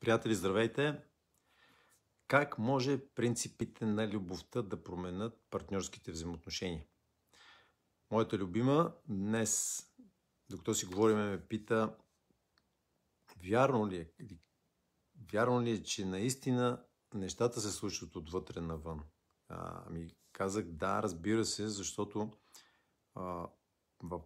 Приятели, здравейте! Как може принципите на любовта да променят партньорските взаимоотношения? Моята любима днес, докато си говорим, ме пита вярно ли е, вярно ли е че наистина нещата се случват отвътре навън? А, ми казах да, разбира се, защото а, в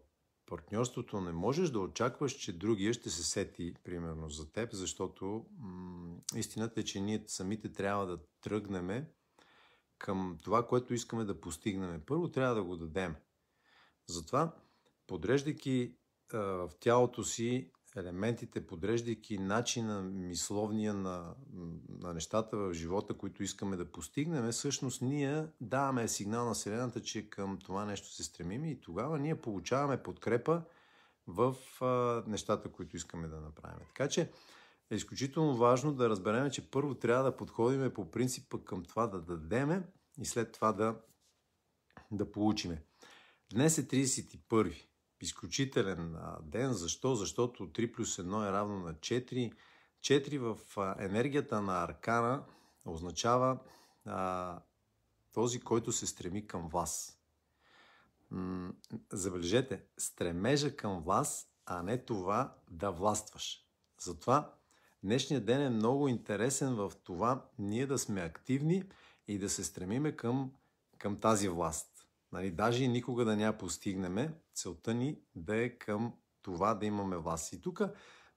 партньорството не можеш да очакваш, че другия ще се сети, примерно, за теб, защото м- истината е, че ние самите трябва да тръгнем към това, което искаме да постигнем. Първо трябва да го дадем. Затова, подреждайки а, в тялото си елементите, подреждайки начина мисловния на, на нещата в живота, които искаме да постигнем, всъщност ние даваме сигнал на Вселената, че към това нещо се стремим и тогава ние получаваме подкрепа в а, нещата, които искаме да направим. Така че е изключително важно да разберем, че първо трябва да подходиме по принципа към това да дадеме и след това да, да получиме. Днес е 31 изключителен ден. Защо? Защото 3 плюс 1 е равно на 4. 4 в енергията на аркана означава а, този, който се стреми към вас. М- забележете, стремежа към вас, а не това да властваш. Затова днешният ден е много интересен в това ние да сме активни и да се стремиме към, към тази власт. Нали, даже и никога да няма постигнем. Целта ни да е към това да имаме власт. И тук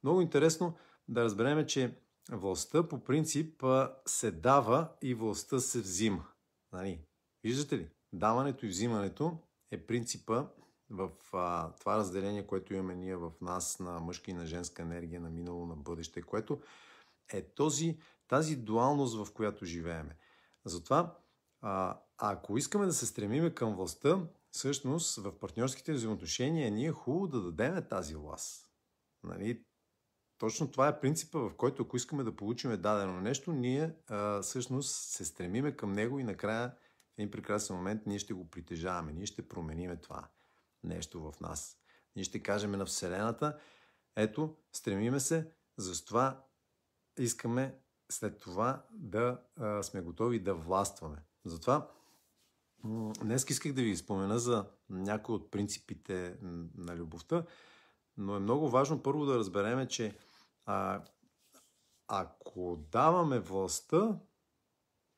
много интересно да разбереме, че властта по принцип се дава и властта се взима. Нали? Виждате ли? Даването и взимането е принципа в а, това разделение, което имаме ние в нас на мъжка и на женска енергия, на минало, на бъдеще, което е този, тази дуалност, в която живееме. Затова а, ако искаме да се стремиме към властта, всъщност в партньорските взаимоотношения ние е хубаво да дадем тази власт. Нали? Точно това е принципа, в който ако искаме да получим дадено нещо, ние а, всъщност се стремиме към него и накрая в един прекрасен момент ние ще го притежаваме, ние ще промениме това нещо в нас. Ние ще кажем на Вселената, ето, стремиме се, затова искаме след това да а, сме готови да властваме. Затова днес исках да ви спомена за някои от принципите на любовта, но е много важно първо да разбереме, че а, ако даваме властта,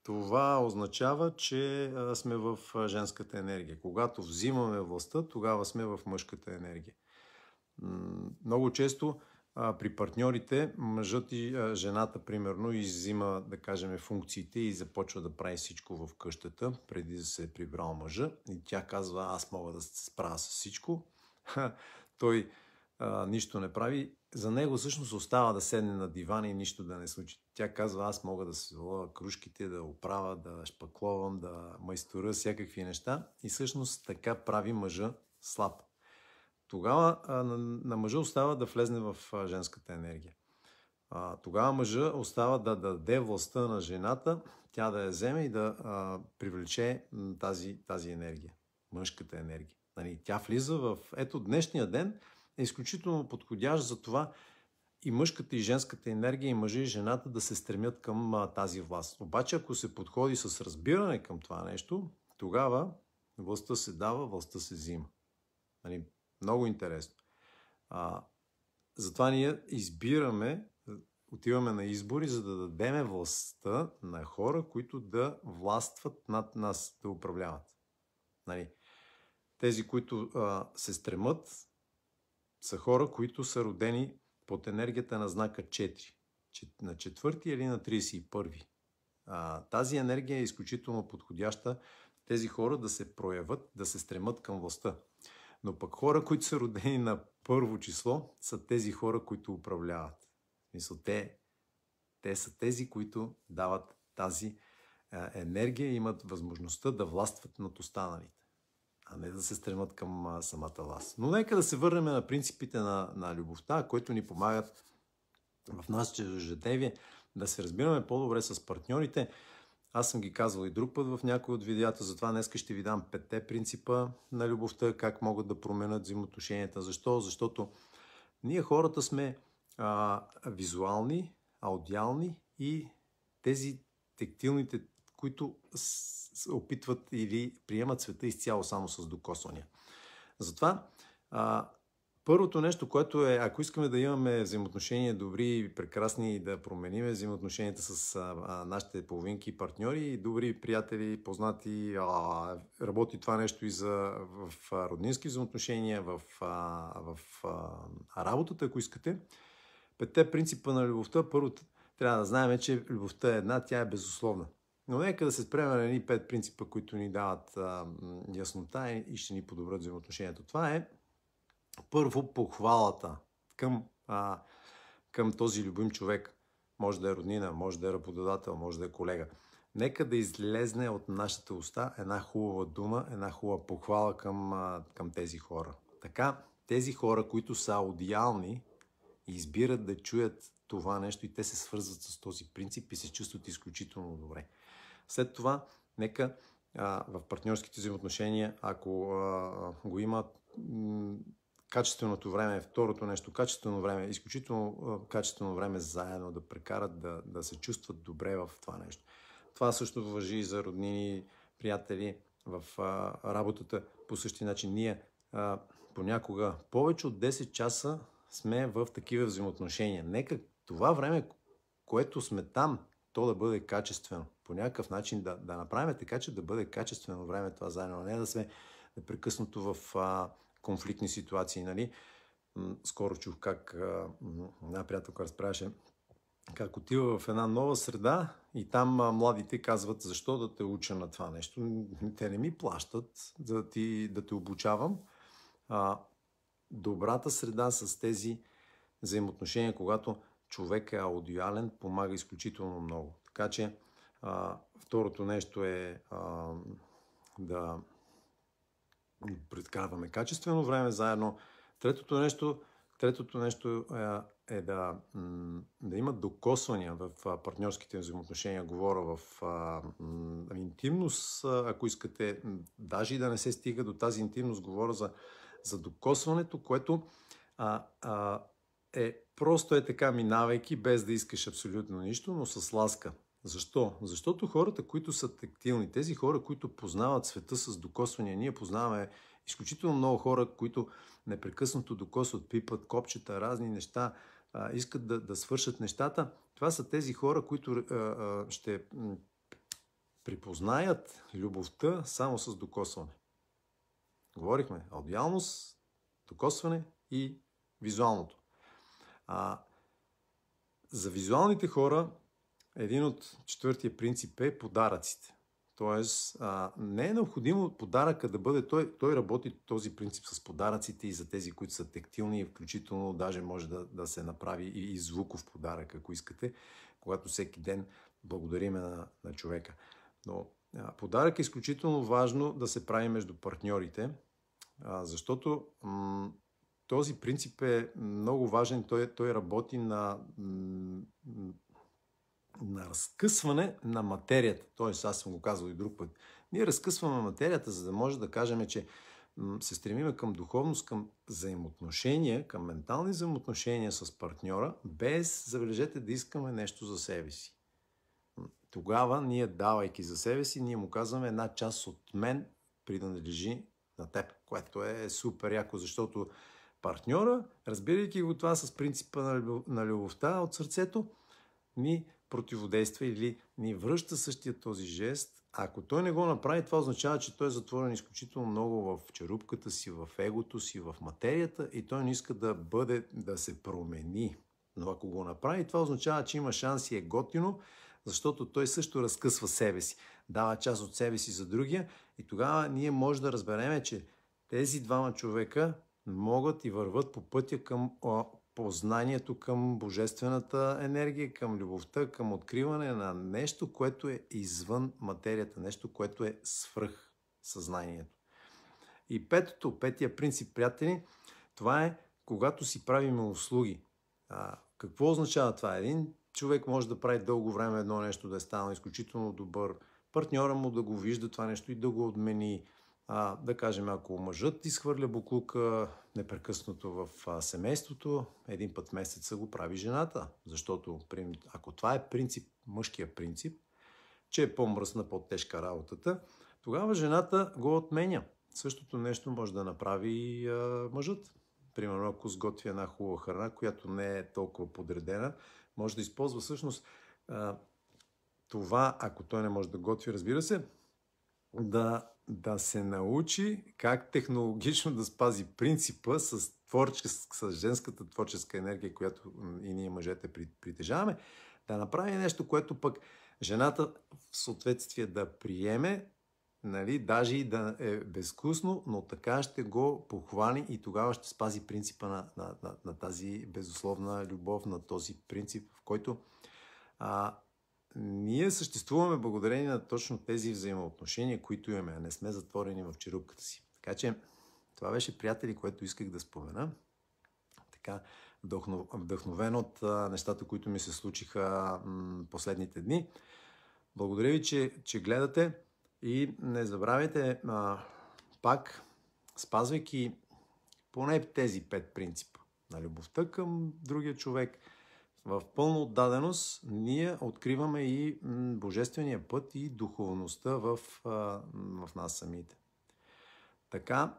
това означава, че сме в женската енергия. Когато взимаме властта, тогава сме в мъжката енергия. Много често а, при партньорите, мъжът и а, жената, примерно, иззима, да кажем, функциите и започва да прави всичко в къщата, преди да се е прибрал мъжа. И тя казва, аз мога да се справя с всичко. Той а, нищо не прави. За него всъщност остава да седне на дивана и нищо да не случи. Тя казва, аз мога да се вълва кружките, да оправя, да шпакловам, да майстора, всякакви неща. И всъщност така прави мъжа слаб тогава а, на, на мъжа остава да влезне в а, женската енергия. А, тогава мъжа остава да, да даде властта на жената, тя да я вземе и да а, привлече тази, тази енергия, мъжката енергия. Нали, тя влиза в... Ето, днешния ден е изключително подходящ за това и мъжката и женската енергия, и мъжа и жената да се стремят към а, тази власт. Обаче, ако се подходи с разбиране към това нещо, тогава властта се дава, властта се взима. Нали, много интересно. А, затова ние избираме, отиваме на избори, за да дадеме властта на хора, които да властват над нас, да управляват. Нали? Тези, които а, се стремат, са хора, които са родени под енергията на знака 4, на 4 или на 31. А, тази енергия е изключително подходяща тези хора да се проявят, да се стремат към властта. Но пък хора, които са родени на първо число, са тези хора, които управляват. Мисъл, те, те са тези, които дават тази а, енергия и имат възможността да властват над останалите, а не да се стремат към а, самата власт. Но нека да се върнем на принципите на, на любовта, които ни помагат в нас чрез ежедневие да се разбираме по-добре с партньорите, аз съм ги казвал и друг път в някои от видеята, затова днес ще ви дам петте принципа на любовта, как могат да променят взаимоотношенията. Защо? Защото ние хората сме а, визуални, аудиални и тези тектилните, които с, опитват или приемат света изцяло само с докосвания. Затова а, Първото нещо, което е, ако искаме да имаме взаимоотношения добри и прекрасни и да променим взаимоотношенията с а, нашите половинки, партньори, добри приятели, познати, а, работи това нещо и за, в, в роднински взаимоотношения, в, а, в а, работата, ако искате. Петте принципа на любовта, първо трябва да знаем, че любовта е една, тя е безусловна. Но нека да се спреме на едни пет принципа, които ни дават а, яснота и ще ни подобрят взаимоотношението. Това е първо похвалата към, а, към този любим човек. Може да е роднина, може да е работодател, може да е колега. Нека да излезне от нашите уста една хубава дума, една хубава похвала към, а, към тези хора. Така, тези хора, които са аудиални, избират да чуят това нещо и те се свързват с този принцип и се чувстват изключително добре. След това, нека а, в партньорските взаимоотношения, ако а, го има, качественото време, второто нещо, качествено време, изключително качествено време заедно да прекарат, да, да се чувстват добре в това нещо. Това също въжи и за роднини, приятели в а, работата. По същия начин ние а, понякога повече от 10 часа сме в такива взаимоотношения. Нека това време, което сме там, то да бъде качествено. По някакъв начин да, да направим така, че да бъде качествено време това заедно, а не да сме непрекъснато в а, конфликтни ситуации, нали? Скоро чух как една приятелка разправяше как отива в една нова среда и там младите казват защо да те уча на това нещо. Те не ми плащат да, ти, да те обучавам. А, добрата среда с тези взаимоотношения, когато човек е аудиален, помага изключително много. Така че а, второто нещо е а, да Предкарваме качествено време заедно. Третото нещо, третото нещо е, е да, да има докосвания в партньорските взаимоотношения. Говоря в а, интимност, ако искате, даже и да не се стига до тази интимност, говоря за, за докосването, което а, а, е просто е така минавайки, без да искаш абсолютно нищо, но с ласка. Защо? Защото хората, които са тактилни, тези хора, които познават света с докосвания, ние познаваме изключително много хора, които непрекъснато докосват, пипат копчета, разни неща, а, искат да, да свършат нещата. Това са тези хора, които а, а, ще припознаят любовта само с докосване. Говорихме аудиалност, докосване и визуалното. А, за визуалните хора един от четвъртия принцип е подаръците. Тоест, а, не е необходимо подаръка да бъде. Той, той работи този принцип с подаръците и за тези, които са тектилни, включително даже може да, да се направи и, и звуков подарък, ако искате, когато всеки ден благодариме на, на човека. Но а, подарък е изключително важно да се прави между партньорите, а, защото м- този принцип е много важен. Той, той работи на. М- на разкъсване на материята. Тоест, аз съм го казал и друг път. Ние разкъсваме материята, за да може да кажем, че се стремиме към духовност, към взаимоотношения, към ментални взаимоотношения с партньора, без, забележете, да искаме нещо за себе си. Тогава ние, давайки за себе си, ние му казваме една част от мен принадлежи на теб, което е супер яко, защото партньора, разбирайки го това с принципа на любовта от сърцето, ни противодейства или ни връща същия този жест. Ако той не го направи, това означава, че той е затворен изключително много в черупката си, в егото си, в материята и той не иска да бъде, да се промени. Но ако го направи, това означава, че има шанс и е готино, защото той също разкъсва себе си, дава част от себе си за другия и тогава ние може да разбереме, че тези двама човека могат и върват по пътя към познанието към божествената енергия, към любовта, към откриване на нещо, което е извън материята, нещо, което е свръх съзнанието. И петото, петия принцип, приятели, това е когато си правиме услуги. А, какво означава това? Един човек може да прави дълго време едно нещо, да е станал изключително добър, партньора му да го вижда това нещо и да го отмени, а, да кажем, ако мъжът изхвърля буклука непрекъснато в семейството, един път в месеца го прави жената. Защото, ако това е принцип, мъжкия принцип, че е по-мръсна, по-тежка работата, тогава жената го отменя. Същото нещо може да направи и а, мъжът. Примерно, ако сготви една хубава храна, която не е толкова подредена, може да използва всъщност а, това, ако той не може да готви, разбира се, да, да се научи как технологично да спази принципа с, творческа, с женската творческа енергия, която и ние мъжете притежаваме, да направи нещо, което пък жената в съответствие да приеме, нали, даже и да е безкусно, но така ще го похвани и тогава ще спази принципа на, на, на, на тази безусловна любов, на този принцип, в който а, ние съществуваме благодарение на точно тези взаимоотношения, които имаме, а не сме затворени в черупката си. Така че това беше, приятели, което исках да спомена. Така, вдъхновен от нещата, които ми се случиха последните дни. Благодаря ви, че, че гледате и не забравяйте а, пак, спазвайки поне тези пет принципа на любовта към другия човек – в пълна отдаденост ние откриваме и божествения път и духовността в, в нас самите. Така,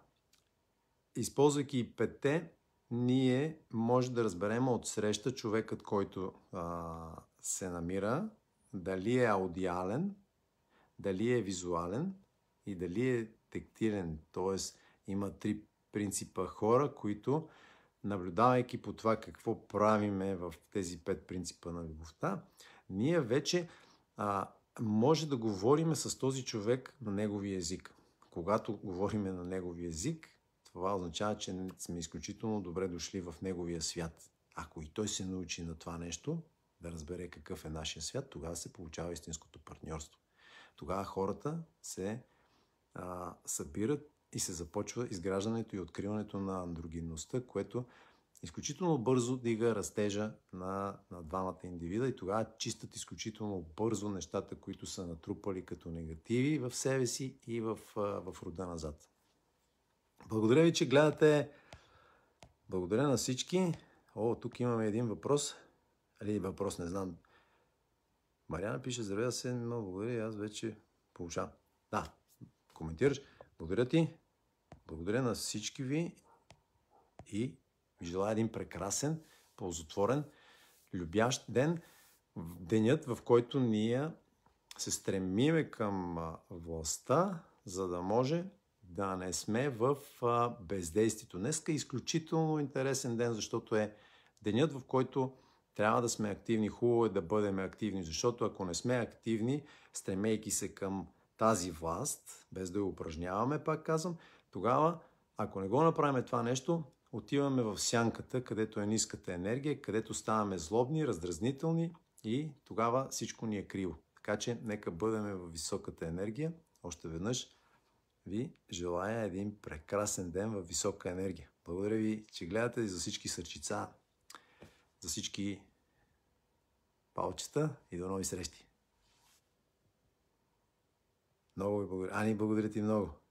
използвайки и пете, ние може да разберем от среща човекът, който а, се намира, дали е аудиален, дали е визуален и дали е тектилен. Т.е. има три принципа хора, които наблюдавайки по това какво правиме в тези пет принципа на любовта, ние вече а, може да говорим с този човек на негови език. Когато говориме на негови език, това означава, че сме изключително добре дошли в неговия свят. Ако и той се научи на това нещо, да разбере какъв е нашия свят, тогава се получава истинското партньорство. Тогава хората се а, събират и се започва изграждането и откриването на андрогинността, което изключително бързо дига растежа на, на двамата индивида и тогава чистат изключително бързо нещата, които са натрупали като негативи в себе си и в, в рода назад. Благодаря ви, че гледате. Благодаря на всички. О, тук имаме един въпрос. Или въпрос, не знам. Мариана пише, здравей, се, но благодаря, аз вече получавам. Да, коментираш. Благодаря ти. Благодаря на всички ви и ви желая един прекрасен, ползотворен, любящ ден. Денят, в който ние се стремиме към властта, за да може да не сме в бездействието. Днеска е изключително интересен ден, защото е денят, в който трябва да сме активни. Хубаво е да бъдем активни, защото ако не сме активни, стремейки се към тази власт, без да я упражняваме, пак казвам, тогава, ако не го направим това нещо, отиваме в сянката, където е ниската енергия, където ставаме злобни, раздразнителни и тогава всичко ни е криво. Така че нека бъдем в високата енергия. Още веднъж ви желая един прекрасен ден в висока енергия. Благодаря ви, че гледате и за всички сърчица, за всички палчета и до нови срещи. Много ви благодаря. Ани, благодаря ти много.